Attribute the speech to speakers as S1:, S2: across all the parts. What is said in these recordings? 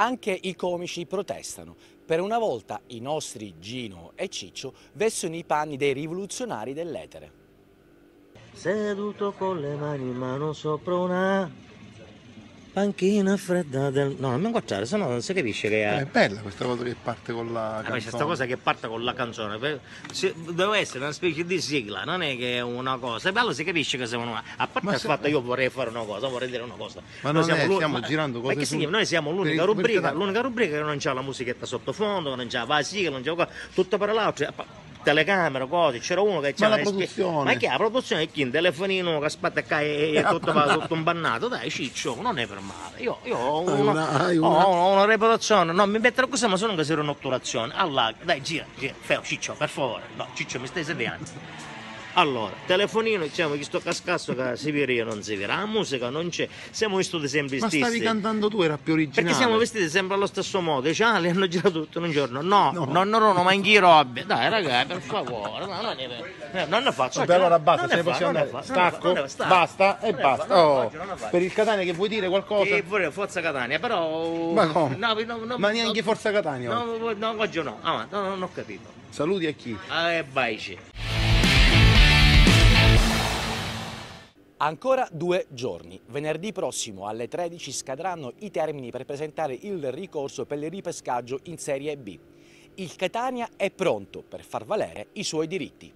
S1: Anche i comici protestano. Per una volta i nostri Gino e Ciccio vestono i panni dei rivoluzionari dell'etere.
S2: Seduto con le mani in mano sopra una panchina fredda del... No, non mi guardare, sennò non si capisce che... È, eh, è bella questa cosa che parte con la eh, canzone. Ma questa cosa che parte con la canzone. Deve essere una specie di sigla, non è che è una cosa. È bello si capisce che siamo una... A parte il fatto che io vorrei fare una cosa, vorrei dire una cosa. Ma noi siamo, è, stiamo ma... girando cose ma che su... Significa? Noi siamo l'unica rubrica, l'unica rubrica che non c'ha la musichetta sottofondo, che non c'ha la sigla, non c'ha... Tutto per l'altro telecamera, cose, c'era uno che c'era... Ma la eh, produzione? Ma che la produzione è chi? Un telefonino che spattacca e, e tutto, tutto bannato, dai ciccio, non è per male. Io, io ho, una, una, una... Ho, una, reputazione, no, mi metterò così ma sono che se era un'otturazione. Allora, dai gira, gira, feo ciccio, per favore, no ciccio mi stai sedendo. Allora, telefonino, diciamo che sto cascasso che si vira non si vira, la musica non c'è, siamo vestiti sempre Ma stessi. Ma stavi cantando tu, era più originale. Perché siamo vestiti sempre allo stesso modo, cioè, ah, li hanno girato tutto in un giorno. No, no, no, no, no in robe? Dai, ragazzi, per favore, no, non, ne, eh, non ne faccio. Vabbè, allora basta, se possiamo andare, fa, stacco, fa, fa, basta e basta. Oh, per il Catania che vuoi dire qualcosa? Che vorrei Forza Catania, però... Ma come? No, no, no, Ma neanche Forza Catania? No, no, oggi no, ah, no, non
S1: ho capito. Saluti a chi? Eh, Baici. Ancora due giorni. Venerdì prossimo alle 13 scadranno i termini per presentare il ricorso per il ripescaggio in Serie B. Il Catania è pronto per far valere i suoi diritti.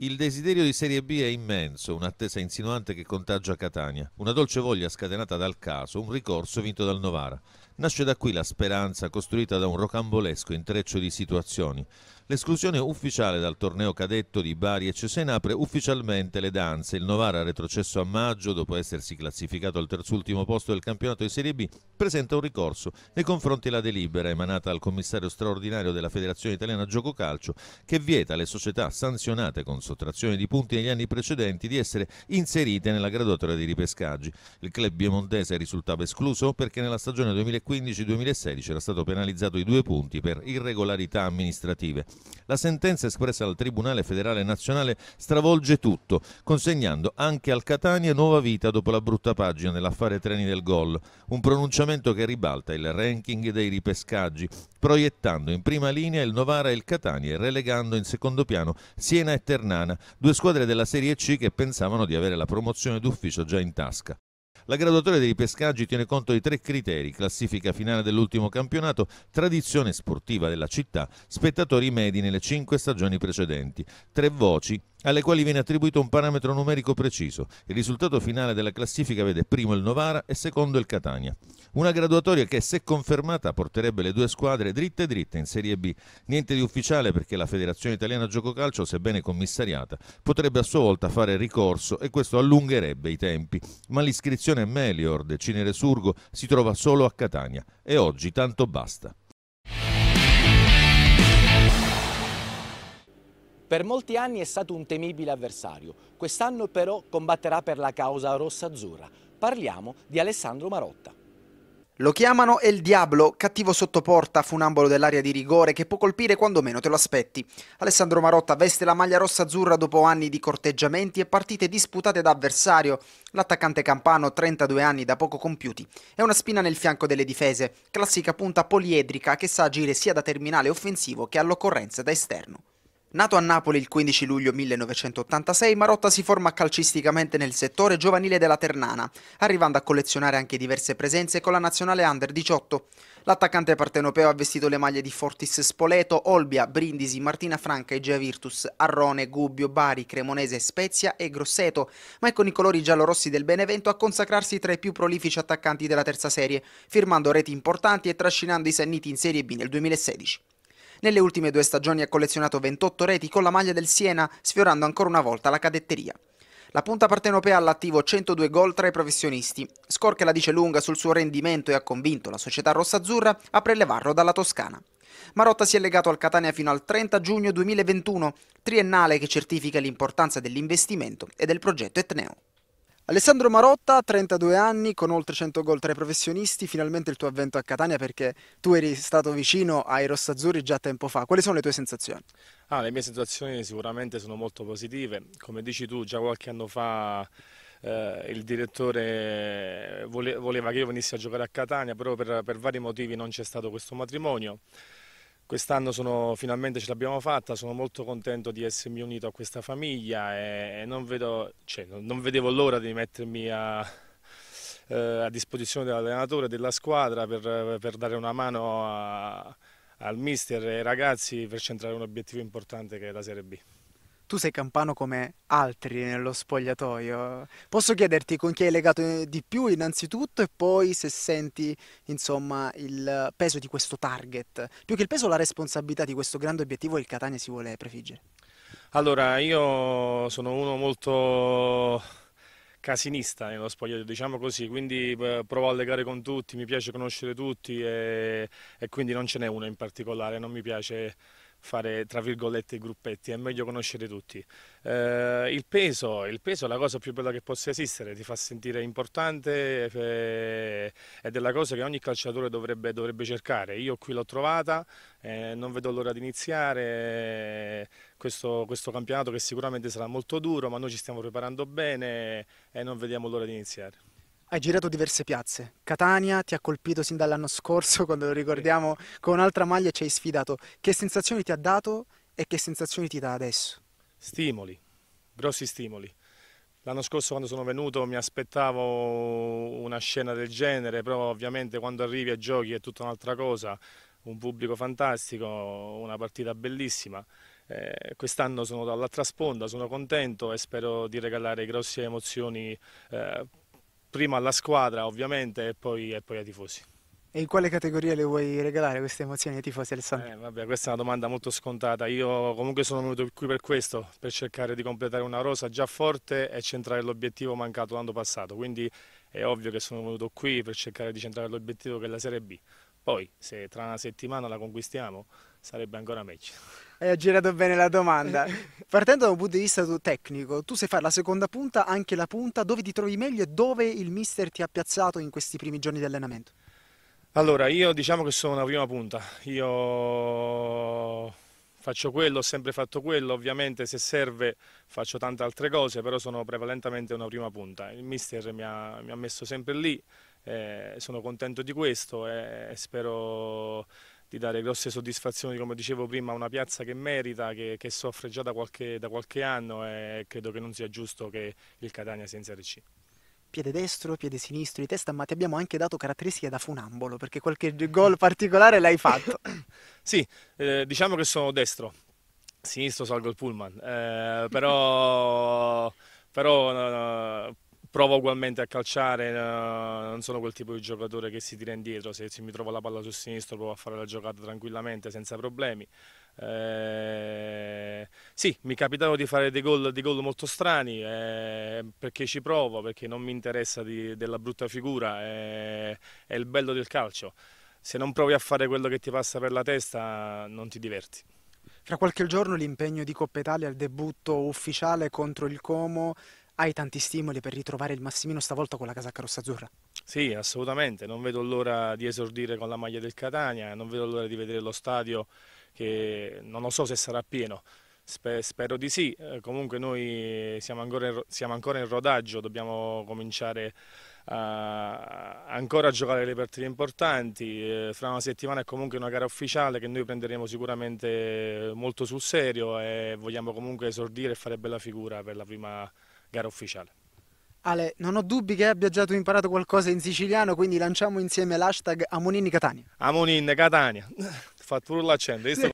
S3: Il desiderio di Serie B è immenso, un'attesa insinuante che contagia Catania, una dolce voglia scatenata dal caso, un ricorso vinto dal Novara. Nasce da qui la speranza costruita da un rocambolesco intreccio di situazioni. L'esclusione ufficiale dal torneo cadetto di Bari e Cesena apre ufficialmente le danze. Il Novara, retrocesso a maggio dopo essersi classificato al terzultimo posto del campionato di Serie B, presenta un ricorso nei confronti della delibera emanata dal commissario straordinario della Federazione Italiana Gioco Calcio che vieta alle società sanzionate con sottrazione di punti negli anni precedenti di essere inserite nella graduatoria di ripescaggi. Il club biemontese risultava escluso perché nella stagione 2015 2015-2016 era stato penalizzato di due punti per irregolarità amministrative. La sentenza espressa dal Tribunale federale nazionale stravolge tutto, consegnando anche al Catania nuova vita dopo la brutta pagina dell'affare treni del gol, un pronunciamento che ribalta il ranking dei ripescaggi, proiettando in prima linea il Novara e il Catania e relegando in secondo piano Siena e Ternana, due squadre della Serie C che pensavano di avere la promozione d'ufficio già in tasca. La graduatoria dei pescaggi tiene conto di tre criteri, classifica finale dell'ultimo campionato, tradizione sportiva della città, spettatori medi nelle cinque stagioni precedenti, tre voci alle quali viene attribuito un parametro numerico preciso. Il risultato finale della classifica vede primo il Novara e secondo il Catania. Una graduatoria che, se confermata, porterebbe le due squadre dritte dritte in Serie B. Niente di ufficiale perché la Federazione Italiana Gioco Calcio, sebbene commissariata, potrebbe a sua volta fare ricorso e questo allungherebbe i tempi. Ma l'iscrizione Melior, Cineresurgo, si trova solo a Catania e oggi tanto basta.
S1: Per molti anni è stato un temibile avversario, quest'anno però combatterà per la causa rossa-azzurra. Parliamo di Alessandro Marotta. Lo chiamano El Diablo, cattivo sottoporta, funambolo dell'area di rigore che può colpire quando meno te lo aspetti. Alessandro Marotta veste la maglia rossa-azzurra dopo anni di corteggiamenti e partite disputate da avversario. L'attaccante campano, 32 anni da poco compiuti, è una spina nel fianco delle difese, classica punta poliedrica che sa agire sia da terminale offensivo che all'occorrenza da esterno. Nato a Napoli il 15 luglio 1986, Marotta si forma calcisticamente nel settore giovanile della Ternana, arrivando a collezionare anche diverse presenze con la nazionale under 18. L'attaccante partenopeo ha vestito le maglie di Fortis Spoleto, Olbia, Brindisi, Martina Franca e Gea Virtus, Arrone, Gubbio, Bari, Cremonese, Spezia e Grosseto, ma è con i colori giallorossi del Benevento a consacrarsi tra i più prolifici attaccanti della terza serie, firmando reti importanti e trascinando i Sanniti in Serie B nel 2016. Nelle ultime due stagioni ha collezionato 28 reti con la maglia del Siena, sfiorando ancora una volta la cadetteria. La punta partenopea ha l'attivo 102 gol tra i professionisti. Score che la dice lunga sul suo rendimento e ha convinto la società rossazzurra a prelevarlo dalla Toscana. Marotta si è legato al Catania fino al 30 giugno 2021, triennale che certifica l'importanza dell'investimento e del progetto Etneo. Alessandro Marotta, 32 anni, con oltre 100 gol tra i professionisti, finalmente il tuo avvento a Catania perché tu eri stato vicino ai rossazzurri già tempo fa. Quali sono le tue sensazioni?
S4: Ah, le mie sensazioni sicuramente sono molto positive. Come dici tu, già qualche anno fa eh, il direttore voleva che io venissi a giocare a Catania, però per, per vari motivi non c'è stato questo matrimonio. Quest'anno finalmente ce l'abbiamo fatta, sono molto contento di essermi unito a questa famiglia e, e non, vedo, cioè, non, non, vedevo l'ora di mettermi a, eh, a disposizione dell'allenatore e della squadra per, per, dare una mano a, al mister e ai ragazzi per centrare un obiettivo importante che è la Serie B
S1: tu sei campano come altri nello spogliatoio. Posso chiederti con chi hai legato eh, di più innanzitutto e poi se senti, insomma, il peso di questo target, più che il peso la responsabilità di questo grande obiettivo il Catania si vuole prefiggere.
S4: Allora, io sono uno molto casinista nello spogliatoio, diciamo così, quindi eh, provo a legare con tutti, mi piace conoscere tutti e, e quindi non ce n'è uno in particolare, non mi piace fare tra virgolette i gruppetti, è meglio conoscere tutti. Eh, il, peso, il peso è la cosa più bella che possa esistere, ti fa sentire importante eh, ed è la cosa che ogni calciatore dovrebbe, dovrebbe cercare. Io qui l'ho trovata, eh, non vedo l'ora di iniziare eh, questo, questo, campionato che sicuramente sarà molto duro, ma noi ci stiamo preparando bene eh, e non vediamo l'ora di iniziare.
S1: Hai girato diverse piazze. Catania ti ha colpito sin dall'anno scorso, quando lo ricordiamo, con un'altra maglia ci hai sfidato. Che sensazioni ti ha dato e che sensazioni ti dà adesso?
S4: Stimoli, grossi stimoli. L'anno scorso quando sono venuto mi aspettavo una scena del genere, però ovviamente quando arrivi a giochi è tutta un'altra cosa, un pubblico fantastico, una partita bellissima. Eh, Quest'anno sono dall'altra sponda, sono contento e spero di regalare grosse emozioni eh, prima alla squadra ovviamente e poi, e poi ai tifosi.
S1: E in quale categoria le vuoi regalare queste emozioni ai tifosi Alessandro? Eh, vabbè, questa è
S4: una domanda molto scontata. Io comunque sono venuto qui per questo, per cercare di completare una rosa già forte e centrare l'obiettivo mancato l'anno passato. Quindi è ovvio che sono venuto qui per cercare di centrare l'obiettivo che è la Serie B. Poi, se tra una settimana la conquistiamo, sarebbe ancora meglio.
S1: Hai girato bene la domanda. Partendo da un punto di vista tecnico, tu sai fare la seconda punta, anche la punta, dove ti trovi meglio e dove il mister ti ha piazzato in questi primi giorni di allenamento?
S4: Allora, io diciamo che sono una prima punta, io faccio quello, ho sempre fatto quello, ovviamente se serve faccio tante altre cose, però sono prevalentemente una prima punta. Il mister mi ha, mi ha messo sempre lì, eh, sono contento di questo eh, e eh, spero di dare grosse soddisfazioni, come dicevo prima, a una piazza che merita, che, che soffre già da qualche, da qualche, anno e credo che non sia giusto che il Catania sia in Serie C.
S1: Piede destro, piede sinistro, di testa, ma ti abbiamo anche dato caratteristiche da funambolo, perché qualche gol particolare l'hai fatto.
S4: sì, eh, diciamo che sono destro, sinistro salgo il pullman, eh, però... però no, no, Provo ugualmente a calciare, eh, non sono quel tipo di giocatore che si tira indietro, se, mi trovo la palla sul sinistro provo a fare la giocata tranquillamente, senza problemi. Eh, sì, mi capitano di fare dei gol, molto strani, eh, perché ci provo, perché non mi interessa di, della brutta figura, eh, è il bello del calcio. Se non provi a fare quello che ti passa per la testa non ti
S1: diverti. Fra qualche giorno l'impegno di Coppa Italia al debutto ufficiale contro il Como, hai tanti stimoli per ritrovare il Massimino stavolta con la casacca rossa-azzurra.
S4: Sì, assolutamente, non vedo l'ora di esordire con la maglia del Catania, non vedo l'ora di vedere lo stadio che non lo so se sarà pieno, spero di sì, eh, comunque noi siamo ancora in, siamo ancora in rodaggio, dobbiamo cominciare a, ancora a giocare le partite importanti, eh, fra una settimana è comunque una gara ufficiale che noi prenderemo sicuramente molto sul serio e vogliamo comunque esordire e fare bella figura per la prima gara ufficiale.
S1: Ale, non ho dubbi che abbia già tu imparato qualcosa in siciliano, quindi lanciamo insieme l'hashtag Amonin Catania.
S4: Amonin Catania, fatto pure l'accento. Sì.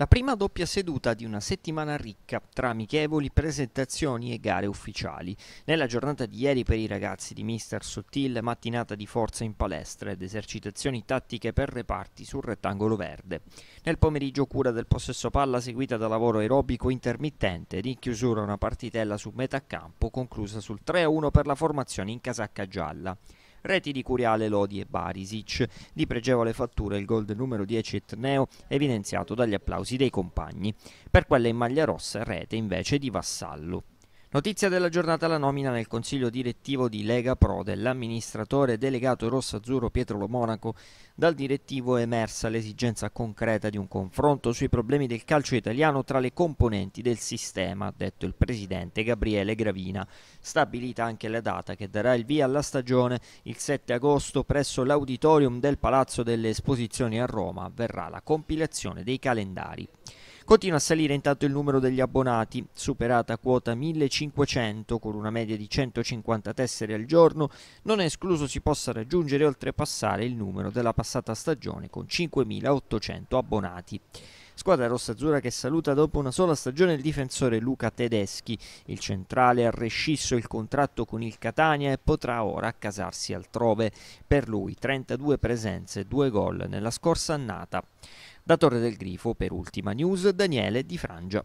S5: La prima doppia seduta di una settimana ricca tra amichevoli presentazioni e gare ufficiali. Nella giornata di ieri per i ragazzi di Mister Sottil mattinata di forza in palestra ed esercitazioni tattiche per reparti sul rettangolo verde. Nel pomeriggio cura del possesso palla seguita da lavoro aerobico intermittente ed in chiusura una partitella su metà campo conclusa sul 3-1 per la formazione in casacca gialla. Reti di Curiale, Lodi e Barisic. Di pregevole fattura il gol del numero 10 Etneo evidenziato dagli applausi dei compagni. Per quella in maglia rossa rete invece di Vassallo. Notizia della giornata la nomina nel consiglio direttivo di Lega Pro dell'amministratore delegato rossazzurro Pietro Lomonaco. Dal direttivo è emersa l'esigenza concreta di un confronto sui problemi del calcio italiano tra le componenti del sistema, ha detto il presidente Gabriele Gravina. Stabilita anche la data che darà il via alla stagione, il 7 agosto presso l'auditorium del Palazzo delle Esposizioni a Roma avverrà la compilazione dei calendari. Continua a salire intanto il numero degli abbonati, superata quota 1500 con una media di 150 tessere al giorno, non è escluso si possa raggiungere e oltrepassare il numero della passata stagione con 5800 abbonati. Squadra rossa-azzurra che saluta dopo una sola stagione il difensore Luca Tedeschi. Il centrale ha rescisso il contratto con il Catania e potrà ora accasarsi altrove. Per lui 32 presenze, e 2 gol nella scorsa annata. Da Torre del Grifo, per ultima news, Daniele Di Frangia.